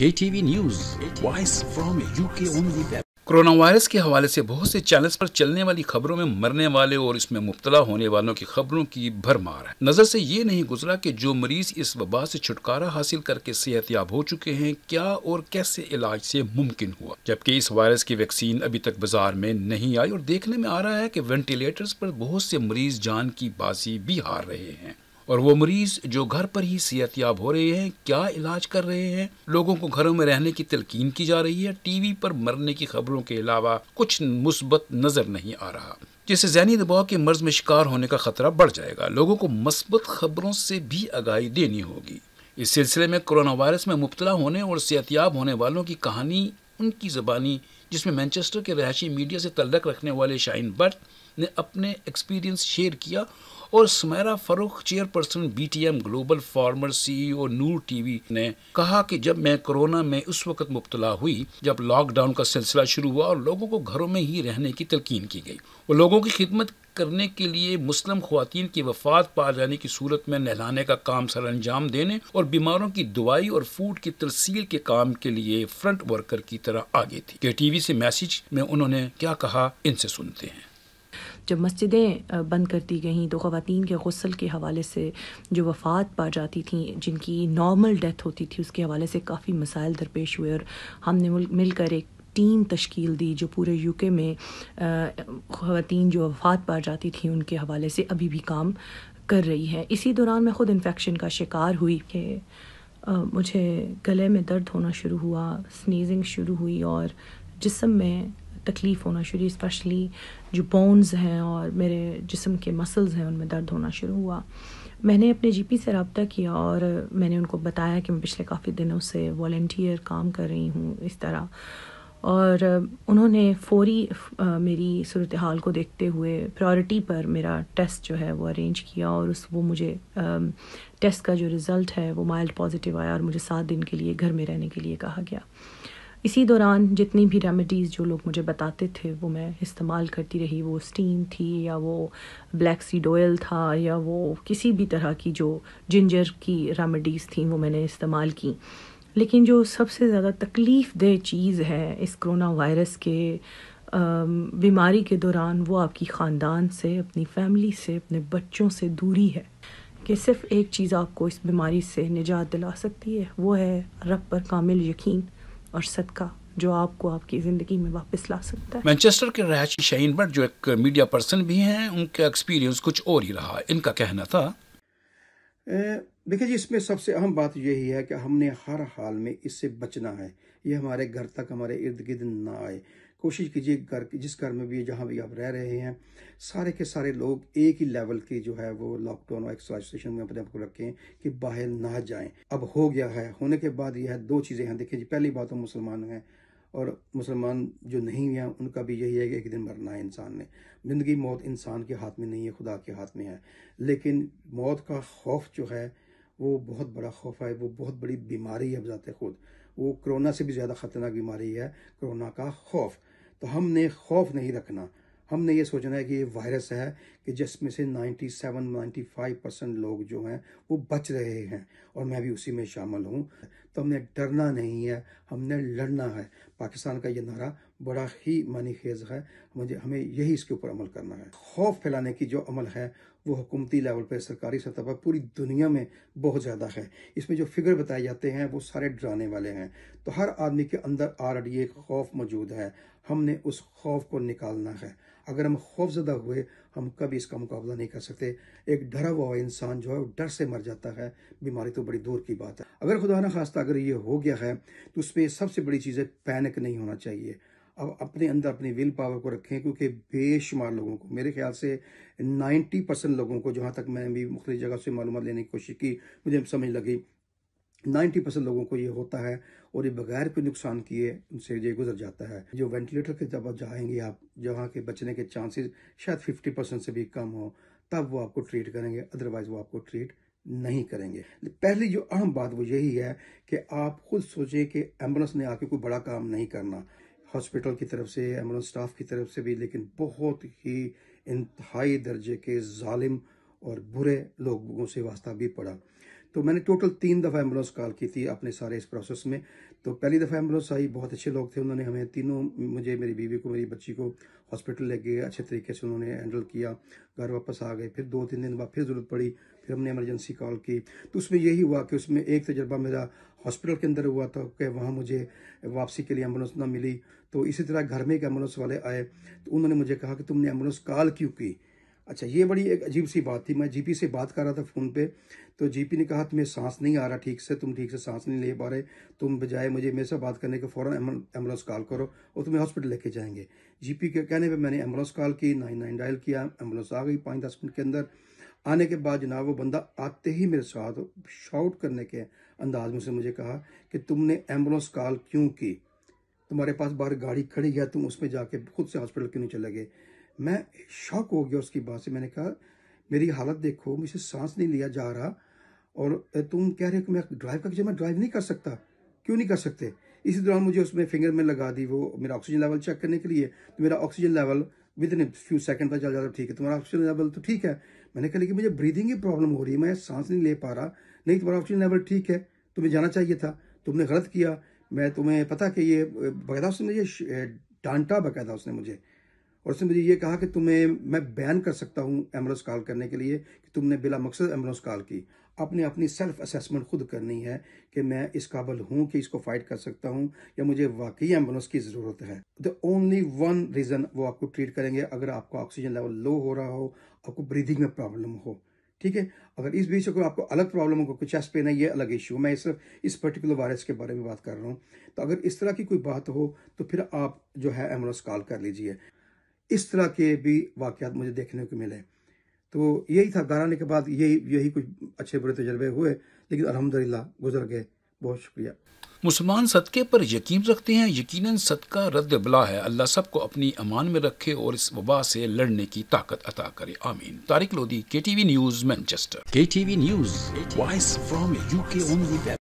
KTV news voice from UK only corona virus के हवाले से बहुत से चैनल्स पर चलने वाली खबरों में मरने वाले और इसमें मुब्तला होने वालों की खबरों की भरमार है नज़र से ये नहीं गुजरा कि जो मरीज इस वबा से छुटकारा हासिल करके सेहत याब हो चुके हैं क्या और कैसे इलाज से मुमकिन हुआ जबकि इस वायरस की वैक्सीन अभी तक बाजार में नहीं आई और देखने में आ रहा है की वेंटिलेटर्स पर बहुत से मरीज जान की बाजी भी हार रहे हैं और वो मरीज जो घर पर ही सेहत याब हो रहे हैं क्या इलाज कर रहे हैं लोगों को घरों में रहने की तलकीन की जा रही है टीवी पर मरने की खबरों के अलावा कुछ मुस्बत नजर नहीं आ रहा जिससे जहनी दबाव के मर्ज में शिकार होने का खतरा बढ़ जाएगा लोगों को मस्बत खबरों से भी आगाही देनी होगी इस सिलसिले में कोरोना वायरस में मुबतला होने और सेहतियाब होने वालों की कहानी उनकी ज़बानी जिसमें मैनचेस्टर के रहायशी मीडिया से तलक रखने वाले शाइन बट ने अपने एक्सपीरियंस शेयर किया और Sumera Farrukh chairperson M global farmer CEO Noor TV ने कहा कि जब मैं कोरोना में उस वक्त मुबतला हुई जब लॉकडाउन का सिलसिला शुरू हुआ और लोगों को घरों में ही रहने की तलकीन की गई और लोगों की खिदमत करने के लिए मुस्लिम खुवान की वफात पा जाने की सूरत में नहलाने का काम सर अंजाम देने और बीमारों की दवाई और फूड की तरसील के काम के लिए फ्रंट वर्कर की तरह आगे थी के टीवी से मैसेज में उन्होंने क्या कहा इनसे सुनते हैं जब मस्जिदें बंद कर दी गईं तो ख़वान के गसल के हवाले से जो वफ़ात पा जाती थी जिनकी नॉर्मल डेथ होती थी उसके हवाले से काफ़ी मसाइल दरपेश हुए और हमने मिलकर एक टीम तश्कील दी जो पूरे यूके में ख़वान जो वफ़ात पा जाती थी उनके हवाले से अभी भी काम कर रही है इसी दौरान मैं ख़ुद इन्फेक्शन का शिकार हुई कि मुझे गले में दर्द होना शुरू हुआ स्नीजिंग शुरू हुई और जिसम में तकलीफ़ होना शुरू स्पेशली जो बोन्स हैं और मेरे जिसम के मसल्स हैं उनमें दर्द होना शुरू हुआ मैंने अपने जीपी से रबता किया और मैंने उनको बताया कि मैं पिछले काफ़ी दिनों से वॉल्टियर काम कर रही हूँ इस तरह और उन्होंने फौरी मेरी सूरत हाल को देखते हुए प्रायोरिटी पर मेरा टेस्ट जो है वो अरेंज किया और उस वो मुझे टेस्ट का जो रिज़ल्ट है वो माइल्ड पॉजिटिव आया और मुझे सात दिन के लिए घर में रहने के लिए कहा गया इसी दौरान जितनी भी रेमेडीज़ जो लोग मुझे बताते थे वो मैं इस्तेमाल करती रही वो स्टीम थी या वो ब्लैक सीड ऑयल था या वो किसी भी तरह की जो जिंजर की रेमेडीज़ थी वो मैंने इस्तेमाल की लेकिन जो सबसे ज़्यादा तकलीफ़ दह चीज़ है इस कोरोना वायरस के बीमारी के दौरान वो आपकी ख़ानदान से अपनी फैमिली से अपने बच्चों से दूरी है कि सिर्फ़ एक चीज़ आपको इस बीमारी से निजात दिला सकती है वो है रब पर कामिल यकीन और सदका जो आपको आपकी ज़िंदगी में वापस ला सकता है मैनचेस्टर के रहायशी शहीन भट्ट जो एक मीडिया पर्सन भी हैं उनका एक्सपीरियंस कुछ और ही रहा इनका कहना था देखिए जी इसमें सबसे अहम बात यही है कि हमने हर हाल में इससे बचना है ये हमारे घर तक हमारे इर्द गिर्द ना आए कोशिश कीजिए घर की जिस घर में भी जहाँ भी आप रह रहे हैं सारे के सारे लोग एक ही लेवल के जो है वो लॉकडाउन और एक्सोलाइजेशन में अपने आप को रखें कि बाहर ना जाएं अब हो गया है होने के बाद यह दो चीज़ें हैं देखिए पहली बात तो मुसलमान हैं और मुसलमान जो नहीं हैं उनका भी यही है कि एक दिन मरना है इंसान ने ज़िंदगी मौत इंसान के हाथ में नहीं है खुदा के हाथ में है लेकिन मौत का खौफ जो है वो बहुत बड़ा खौफ है वो बहुत बड़ी बीमारी है बजाते खुद वो कोरोना से भी ज़्यादा ख़तरनाक बीमारी है कोरोना का खौफ तो हमने खौफ नहीं रखना हमने ये सोचना है कि ये वायरस है कि जिसमें से 97 95 परसेंट लोग जो हैं वो बच रहे हैं और मैं भी उसी में शामिल हूँ तो हमने डरना नहीं है हमने लड़ना है पाकिस्तान का ये नारा बड़ा ही मानी खेज है मुझे हमें यही इसके ऊपर अमल करना है खौफ फैलाने की जो अमल है वो हुकूमती लेवल पर सरकारी सतह पर पूरी दुनिया में बहुत ज़्यादा है इसमें जो फिगर बताए जाते हैं वो सारे डराने वाले हैं तो हर आदमी के अंदर ऑलरेडी एक खौफ मौजूद है हमने उस खौफ को निकालना है अगर हम खौफ ज़दा हुए हम कभी इसका मुकाबला नहीं कर सकते एक डरा हुआ इंसान जो है वो डर से मर जाता है बीमारी तो बड़ी दूर की बात है अगर खुदा न खास्ता का अगर ये हो गया है तो उसमें सबसे बड़ी चीज़ है पैनिक नहीं होना चाहिए अब अपने अंदर अपनी विल पावर को रखें क्योंकि बेशुमार लोगों को मेरे ख्याल से 90 परसेंट लोगों को जहाँ तक मैं भी मुख्त जगह से मालूम लेने की कोशिश की मुझे समझ लगी 90 परसेंट लोगों को ये होता है और ये बगैर कोई नुकसान किए उनसे ये गुजर जाता है जो वेंटिलेटर के जब जाएंगे आप जहाँ के बचने के चांसेस शायद 50 परसेंट से भी कम हो तब वो आपको ट्रीट करेंगे अदरवाइज वो आपको ट्रीट नहीं करेंगे पहली जो अहम बात वो यही है कि आप खुद सोचें कि एम्बुलेंस ने आके कोई बड़ा काम नहीं करना हॉस्पिटल की तरफ से एम्बुलेंस स्टाफ की तरफ से भी लेकिन बहुत ही इंतहाई दर्जे के जालिम और बुरे लोगों से वास्ता भी पड़ा तो मैंने टोटल तीन दफ़ा एम्बुलेंस कॉल की थी अपने सारे इस प्रोसेस में तो पहली दफ़ा एम्बुलेंस आई बहुत अच्छे लोग थे उन्होंने हमें तीनों मुझे मेरी बीवी को मेरी बच्ची को हॉस्पिटल ले गए अच्छे तरीके से उन्होंने हैंडल किया घर वापस आ गए फिर दो तीन दिन बाद फिर ज़रूरत पड़ी फिर हमने एमरजेंसी कॉल की तो उसमें यही हुआ कि उसमें एक तजर्बा मेरा हॉस्पिटल के अंदर हुआ था कि वहाँ मुझे वापसी के लिए एम्बुलेंस ना मिली तो इसी तरह घर में एक एम्बुलेंस वाले आए तो उन्होंने मुझे कहा कि तुमने एम्बुलेंस कॉल क्यों की अच्छा ये बड़ी एक अजीब सी बात थी मैं जीपी से बात कर रहा था फ़ोन पे तो जीपी ने कहा तुम्हें सांस नहीं आ रहा ठीक से तुम ठीक से सांस नहीं ले पा रहे तुम बजाय मुझे मेरे से बात करने के फ़ौर एम्बुलेंस कॉल करो और तुम्हें हॉस्पिटल लेके जाएंगे जीपी के कहने पे मैंने एम्बुलेंस कॉल की नाइन नाइन डायल किया एम्बुलेंस आ गई पाँच दस मिनट के अंदर आने के बाद जनाब वो बंदा आते ही मेरे साथ शॉट करने के अंदाज में से मुझे कहा कि तुमने एम्बुलेंस कॉल क्यों की तुम्हारे पास बाहर गाड़ी खड़ी है तुम उसमें जाके खुद से हॉस्पिटल क्यों नहीं चले गए मैं शॉक हो गया उसकी बात से मैंने कहा मेरी हालत देखो मुझे सांस नहीं लिया जा रहा और तुम कह रहे हो कि मैं ड्राइव करके मैं ड्राइव नहीं कर सकता क्यों नहीं कर सकते इसी दौरान मुझे उसमें फिंगर में लगा दी वो मेरा ऑक्सीजन लेवल चेक करने के लिए तो मेरा oxygen level within few second पर चल जाता ठीक है तुम्हारा ऑक्सीजन लेवल तो ठीक है मैंने कहा लेकिन मुझे ब्रीदिंग की प्रॉब्लम हो रही है मैं सांस नहीं ले पा रहा नहीं तुम्हारा ऑक्सीजन लेवल ठीक है तुम्हें जाना चाहिए था तुमने गलत किया मैं तुम्हें पता कि ये बायदा उसने मुझे डांटा बाकायदा उसने मुझे और उसने मुझे ये कहा कि तुम्हें मैं बैन कर सकता हूँ एम्बुलेंस कॉल करने के लिए कि तुमने बिला मकसद एम्बुलेंस कॉल की आपने अपनी सेल्फ असेसमेंट खुद करनी है कि मैं इस काबल हूँ कि इसको फाइट कर सकता हूँ या मुझे वाकई एम्बुलेंस की ज़रूरत है द ओनली वन रीज़न वो आपको ट्रीट करेंगे अगर आपका ऑक्सीजन लेवल लो हो रहा हो आपको ब्रीदिंग में प्रॉब्लम हो ठीक है अगर इस बीच अगर आपको अलग प्रॉब्लम हो कोई चेस्ट पेन है ये अलग इशू मैं सिर्फ इस पर्टिकुलर वायरस के बारे में बात कर रहा हूँ तो अगर इस तरह की कोई बात हो तो फिर आप जो है एम्बुलेंस कॉल कर लीजिए इस तरह के भी वाक मुझे देखने को मिले तो यही था घर आने के बाद यही यही कुछ अच्छे बुरे तजर्बे हुए लेकिन अलहमदिल्ला गुजर गए बहुत शुक्रिया मुसलमान सदक़े पर यकीन रखते हैं यकीनन सदका रद्द बला है अल्लाह सबको अपनी अमान में रखे और इस वबा से लड़ने की ताकत अता करे आमीन Tariq Lodhi K T V news Manchester K T V news voice from U के